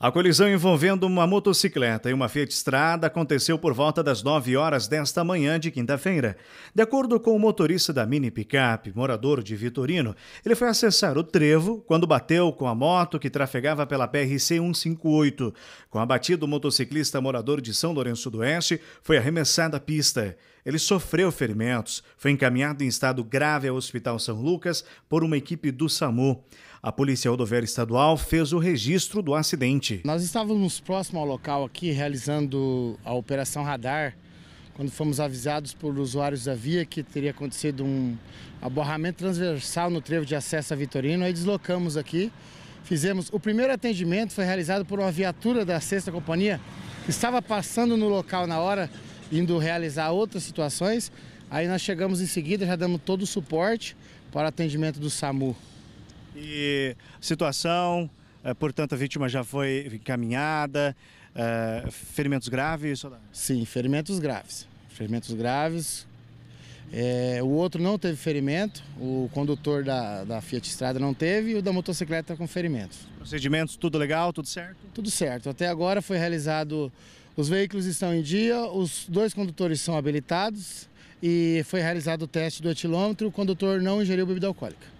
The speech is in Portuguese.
A colisão envolvendo uma motocicleta e uma Fiat estrada aconteceu por volta das 9 horas desta manhã de quinta-feira. De acordo com o motorista da mini picape, morador de Vitorino, ele foi acessar o trevo quando bateu com a moto que trafegava pela PRC 158. Com a batida, o motociclista morador de São Lourenço do Oeste foi arremessado à pista. Ele sofreu ferimentos, foi encaminhado em estado grave ao Hospital São Lucas por uma equipe do SAMU. A Polícia Rodoviária Estadual fez o registro do acidente. Nós estávamos próximo ao local aqui, realizando a Operação Radar, quando fomos avisados por usuários da via que teria acontecido um aborramento transversal no trevo de acesso a Vitorino. Aí deslocamos aqui, fizemos. O primeiro atendimento foi realizado por uma viatura da sexta companhia que estava passando no local na hora, indo realizar outras situações. Aí nós chegamos em seguida, já damos todo o suporte para o atendimento do SAMU. E situação, eh, portanto, a vítima já foi encaminhada, eh, ferimentos graves? Sim, ferimentos graves. Ferimentos graves. É, o outro não teve ferimento, o condutor da, da Fiat Estrada não teve e o da motocicleta com ferimentos. Procedimentos, tudo legal, tudo certo? Tudo certo. Até agora foi realizado, os veículos estão em dia, os dois condutores são habilitados e foi realizado o teste do etilômetro, o condutor não ingeriu bebida alcoólica.